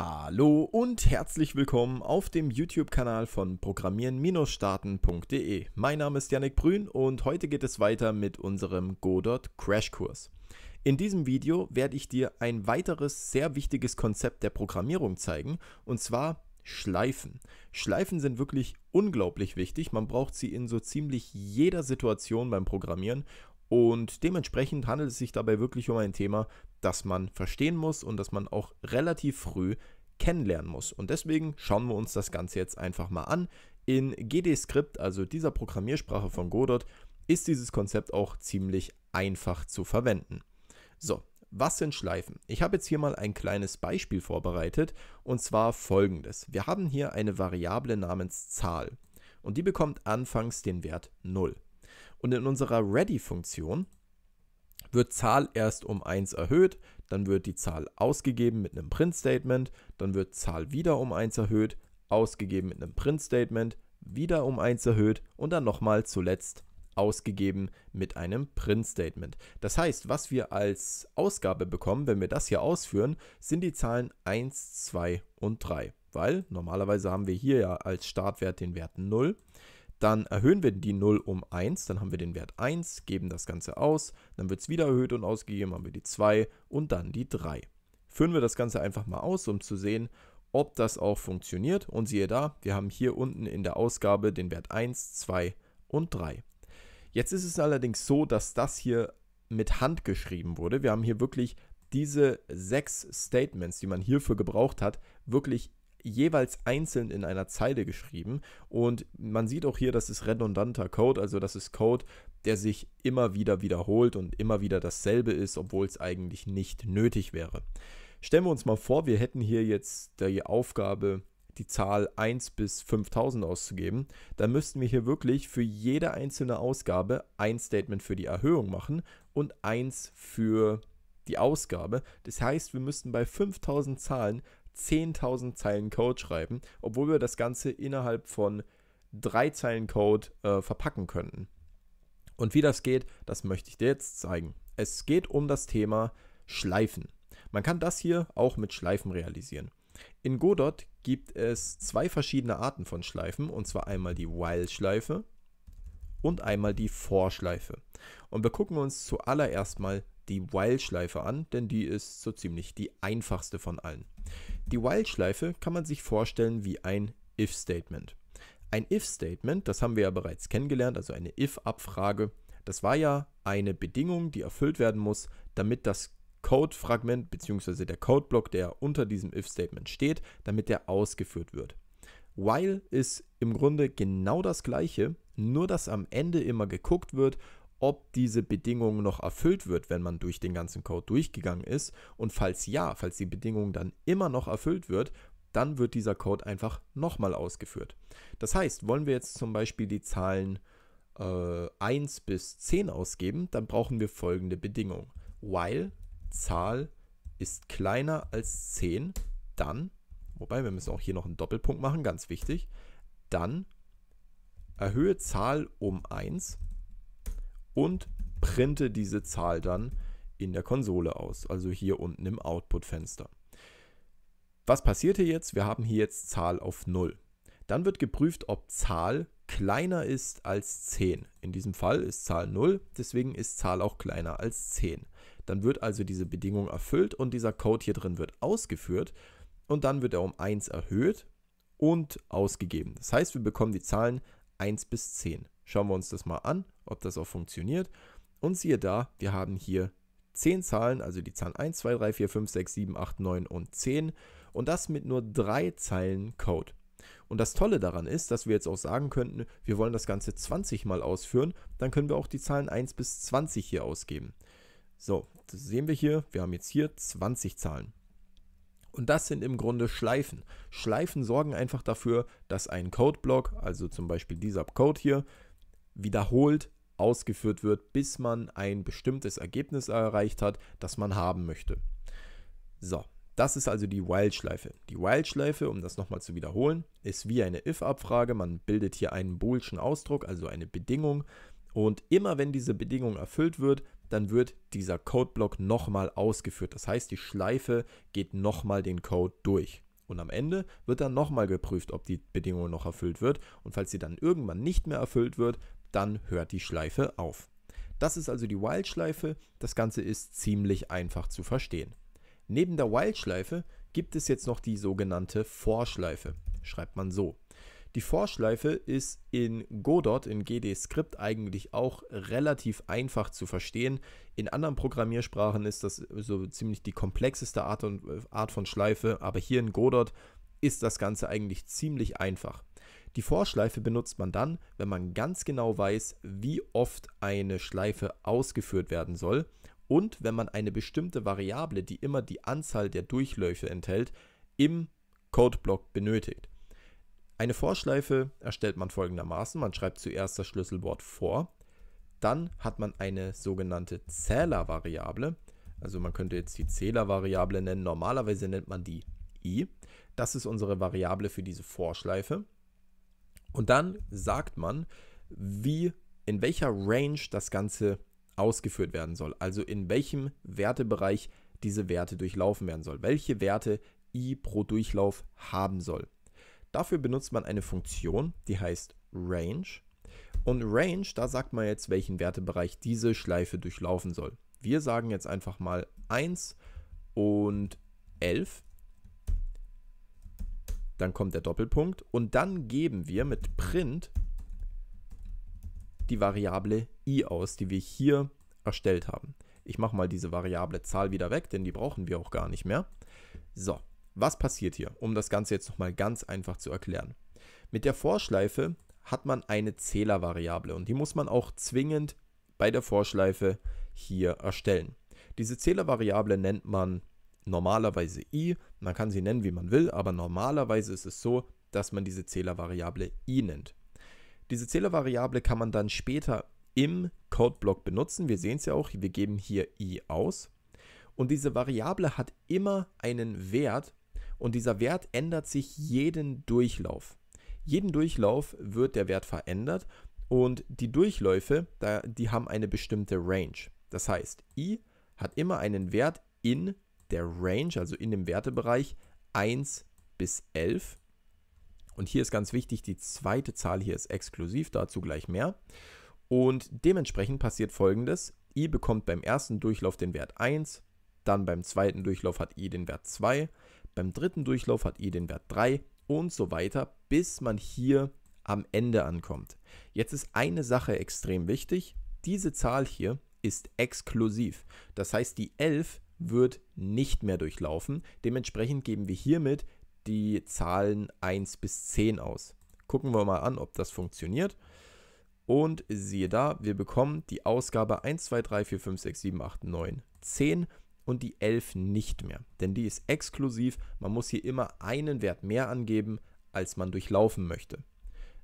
Hallo und herzlich willkommen auf dem YouTube-Kanal von programmieren-starten.de. Mein Name ist Yannick Brün und heute geht es weiter mit unserem Godot Crashkurs. In diesem Video werde ich dir ein weiteres sehr wichtiges Konzept der Programmierung zeigen und zwar Schleifen. Schleifen sind wirklich unglaublich wichtig. Man braucht sie in so ziemlich jeder Situation beim Programmieren und dementsprechend handelt es sich dabei wirklich um ein Thema, das man verstehen muss und das man auch relativ früh kennenlernen muss. Und deswegen schauen wir uns das Ganze jetzt einfach mal an. In GDScript, also dieser Programmiersprache von Godot, ist dieses Konzept auch ziemlich einfach zu verwenden. So, was sind Schleifen? Ich habe jetzt hier mal ein kleines Beispiel vorbereitet und zwar folgendes. Wir haben hier eine Variable namens Zahl und die bekommt anfangs den Wert 0. Und in unserer Ready-Funktion wird Zahl erst um 1 erhöht, dann wird die Zahl ausgegeben mit einem Print-Statement, dann wird Zahl wieder um 1 erhöht, ausgegeben mit einem Print-Statement, wieder um 1 erhöht und dann nochmal zuletzt ausgegeben mit einem Print-Statement. Das heißt, was wir als Ausgabe bekommen, wenn wir das hier ausführen, sind die Zahlen 1, 2 und 3, weil normalerweise haben wir hier ja als Startwert den Wert 0. Dann erhöhen wir die 0 um 1, dann haben wir den Wert 1, geben das Ganze aus, dann wird es wieder erhöht und ausgegeben, haben wir die 2 und dann die 3. Führen wir das Ganze einfach mal aus, um zu sehen, ob das auch funktioniert. Und siehe da, wir haben hier unten in der Ausgabe den Wert 1, 2 und 3. Jetzt ist es allerdings so, dass das hier mit Hand geschrieben wurde. Wir haben hier wirklich diese sechs Statements, die man hierfür gebraucht hat, wirklich jeweils einzeln in einer Zeile geschrieben. Und man sieht auch hier, das ist redundanter Code, also das ist Code, der sich immer wieder wiederholt und immer wieder dasselbe ist, obwohl es eigentlich nicht nötig wäre. Stellen wir uns mal vor, wir hätten hier jetzt die Aufgabe, die Zahl 1 bis 5000 auszugeben, dann müssten wir hier wirklich für jede einzelne Ausgabe ein Statement für die Erhöhung machen und eins für die Ausgabe. Das heißt, wir müssten bei 5000 Zahlen 10.000 Zeilen Code schreiben, obwohl wir das Ganze innerhalb von drei Zeilen Code äh, verpacken könnten. Und wie das geht, das möchte ich dir jetzt zeigen. Es geht um das Thema Schleifen. Man kann das hier auch mit Schleifen realisieren. In Godot gibt es zwei verschiedene Arten von Schleifen, und zwar einmal die While-Schleife und einmal die For-Schleife. Und wir gucken uns zuallererst mal die While-Schleife an, denn die ist so ziemlich die einfachste von allen. Die While-Schleife kann man sich vorstellen wie ein If-Statement. Ein If-Statement, das haben wir ja bereits kennengelernt, also eine If-Abfrage, das war ja eine Bedingung, die erfüllt werden muss, damit das Code-Fragment bzw. der Code-Block, der unter diesem If-Statement steht, damit der ausgeführt wird. While ist im Grunde genau das gleiche, nur dass am Ende immer geguckt wird, ob diese Bedingung noch erfüllt wird, wenn man durch den ganzen Code durchgegangen ist. Und falls ja, falls die Bedingung dann immer noch erfüllt wird, dann wird dieser Code einfach nochmal ausgeführt. Das heißt, wollen wir jetzt zum Beispiel die Zahlen äh, 1 bis 10 ausgeben, dann brauchen wir folgende Bedingung. While Zahl ist kleiner als 10, dann, wobei wir müssen auch hier noch einen Doppelpunkt machen, ganz wichtig, dann erhöhe Zahl um 1 und printe diese Zahl dann in der Konsole aus, also hier unten im Output-Fenster. Was passiert hier jetzt? Wir haben hier jetzt Zahl auf 0. Dann wird geprüft, ob Zahl kleiner ist als 10. In diesem Fall ist Zahl 0, deswegen ist Zahl auch kleiner als 10. Dann wird also diese Bedingung erfüllt und dieser Code hier drin wird ausgeführt und dann wird er um 1 erhöht und ausgegeben. Das heißt, wir bekommen die Zahlen 1 bis 10. Schauen wir uns das mal an, ob das auch funktioniert. Und siehe da, wir haben hier 10 Zahlen, also die Zahlen 1, 2, 3, 4, 5, 6, 7, 8, 9 und 10. Und das mit nur drei Zeilen Code. Und das Tolle daran ist, dass wir jetzt auch sagen könnten, wir wollen das Ganze 20 mal ausführen, dann können wir auch die Zahlen 1 bis 20 hier ausgeben. So, das sehen wir hier, wir haben jetzt hier 20 Zahlen. Und das sind im Grunde Schleifen. Schleifen sorgen einfach dafür, dass ein Codeblock, also zum Beispiel dieser Code hier, wiederholt ausgeführt wird, bis man ein bestimmtes Ergebnis erreicht hat, das man haben möchte. So, das ist also die While-Schleife. Die While-Schleife, um das nochmal zu wiederholen, ist wie eine if-Abfrage. Man bildet hier einen boolschen Ausdruck, also eine Bedingung. Und immer wenn diese Bedingung erfüllt wird, dann wird dieser Codeblock nochmal ausgeführt. Das heißt, die Schleife geht nochmal den Code durch. Und am Ende wird dann nochmal geprüft, ob die Bedingung noch erfüllt wird. Und falls sie dann irgendwann nicht mehr erfüllt wird, dann hört die Schleife auf. Das ist also die While-Schleife. Das Ganze ist ziemlich einfach zu verstehen. Neben der While-Schleife gibt es jetzt noch die sogenannte For-Schleife. Schreibt man so. Die Vorschleife ist in Godot, in GDScript eigentlich auch relativ einfach zu verstehen. In anderen Programmiersprachen ist das so ziemlich die komplexeste Art, und, äh, Art von Schleife, aber hier in Godot ist das Ganze eigentlich ziemlich einfach. Die Vorschleife benutzt man dann, wenn man ganz genau weiß, wie oft eine Schleife ausgeführt werden soll und wenn man eine bestimmte Variable, die immer die Anzahl der Durchläufe enthält, im Codeblock benötigt. Eine Vorschleife erstellt man folgendermaßen. Man schreibt zuerst das Schlüsselwort vor, dann hat man eine sogenannte Zählervariable. Also man könnte jetzt die Zählervariable nennen. Normalerweise nennt man die i. Das ist unsere Variable für diese Vorschleife. Und dann sagt man, wie, in welcher Range das Ganze ausgeführt werden soll. Also in welchem Wertebereich diese Werte durchlaufen werden soll. Welche Werte i pro Durchlauf haben soll. Dafür benutzt man eine Funktion, die heißt Range. Und Range, da sagt man jetzt, welchen Wertebereich diese Schleife durchlaufen soll. Wir sagen jetzt einfach mal 1 und 11 dann kommt der Doppelpunkt und dann geben wir mit print die Variable i aus, die wir hier erstellt haben. Ich mache mal diese Variable Zahl wieder weg, denn die brauchen wir auch gar nicht mehr. So, was passiert hier, um das Ganze jetzt nochmal ganz einfach zu erklären? Mit der Vorschleife hat man eine Zählervariable und die muss man auch zwingend bei der Vorschleife hier erstellen. Diese Zählervariable nennt man normalerweise i. Man kann sie nennen, wie man will, aber normalerweise ist es so, dass man diese Zählervariable i nennt. Diese Zählervariable kann man dann später im Codeblock benutzen. Wir sehen es ja auch, wir geben hier i aus. Und diese Variable hat immer einen Wert und dieser Wert ändert sich jeden Durchlauf. Jeden Durchlauf wird der Wert verändert und die Durchläufe, die haben eine bestimmte Range. Das heißt, i hat immer einen Wert in der Range, also in dem Wertebereich 1 bis 11. Und hier ist ganz wichtig, die zweite Zahl hier ist exklusiv, dazu gleich mehr. Und dementsprechend passiert folgendes. i bekommt beim ersten Durchlauf den Wert 1, dann beim zweiten Durchlauf hat i den Wert 2, beim dritten Durchlauf hat i den Wert 3 und so weiter, bis man hier am Ende ankommt. Jetzt ist eine Sache extrem wichtig. Diese Zahl hier ist exklusiv. Das heißt, die 11 wird nicht mehr durchlaufen. Dementsprechend geben wir hiermit die Zahlen 1 bis 10 aus. Gucken wir mal an, ob das funktioniert. Und siehe da, wir bekommen die Ausgabe 1, 2, 3, 4, 5, 6, 7, 8, 9, 10 und die 11 nicht mehr. Denn die ist exklusiv. Man muss hier immer einen Wert mehr angeben, als man durchlaufen möchte.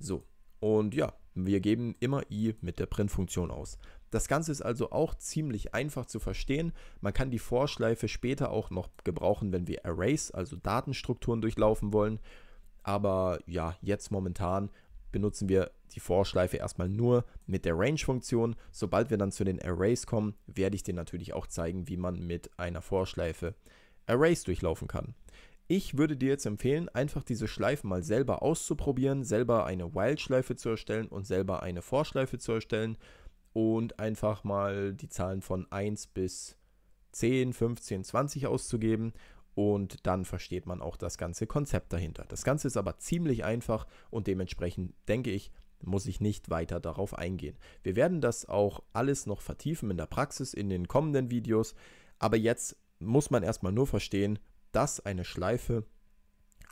So, und ja, wir geben immer i mit der Print-Funktion aus. Das Ganze ist also auch ziemlich einfach zu verstehen. Man kann die Vorschleife später auch noch gebrauchen, wenn wir Arrays, also Datenstrukturen durchlaufen wollen. Aber ja, jetzt momentan benutzen wir die Vorschleife erstmal nur mit der Range-Funktion. Sobald wir dann zu den Arrays kommen, werde ich dir natürlich auch zeigen, wie man mit einer Vorschleife Arrays durchlaufen kann. Ich würde dir jetzt empfehlen, einfach diese Schleifen mal selber auszuprobieren, selber eine Wild-Schleife zu erstellen und selber eine Vorschleife zu erstellen und einfach mal die Zahlen von 1 bis 10, 15, 20 auszugeben und dann versteht man auch das ganze Konzept dahinter. Das Ganze ist aber ziemlich einfach und dementsprechend denke ich, muss ich nicht weiter darauf eingehen. Wir werden das auch alles noch vertiefen in der Praxis in den kommenden Videos, aber jetzt muss man erstmal nur verstehen, dass eine Schleife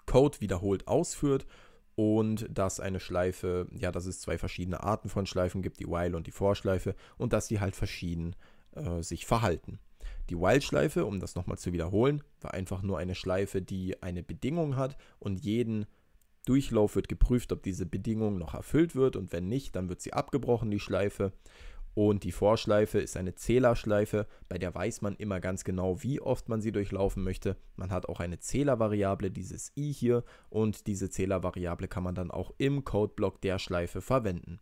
Code wiederholt ausführt und dass eine Schleife, ja, dass es zwei verschiedene Arten von Schleifen gibt, die While und die Vorschleife und dass sie halt verschieden äh, sich verhalten. Die While-Schleife, um das nochmal zu wiederholen, war einfach nur eine Schleife, die eine Bedingung hat und jeden Durchlauf wird geprüft, ob diese Bedingung noch erfüllt wird und wenn nicht, dann wird sie abgebrochen, die Schleife. Und die Vorschleife ist eine Zählerschleife, bei der weiß man immer ganz genau, wie oft man sie durchlaufen möchte. Man hat auch eine Zählervariable, dieses i hier, und diese Zählervariable kann man dann auch im Codeblock der Schleife verwenden.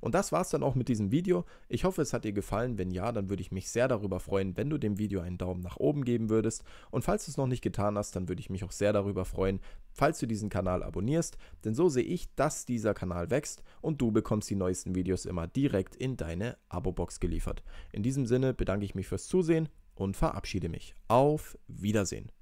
Und das war es dann auch mit diesem Video. Ich hoffe, es hat dir gefallen. Wenn ja, dann würde ich mich sehr darüber freuen, wenn du dem Video einen Daumen nach oben geben würdest. Und falls du es noch nicht getan hast, dann würde ich mich auch sehr darüber freuen, falls du diesen Kanal abonnierst. Denn so sehe ich, dass dieser Kanal wächst und du bekommst die neuesten Videos immer direkt in deine Abo-Box geliefert. In diesem Sinne bedanke ich mich fürs Zusehen und verabschiede mich. Auf Wiedersehen.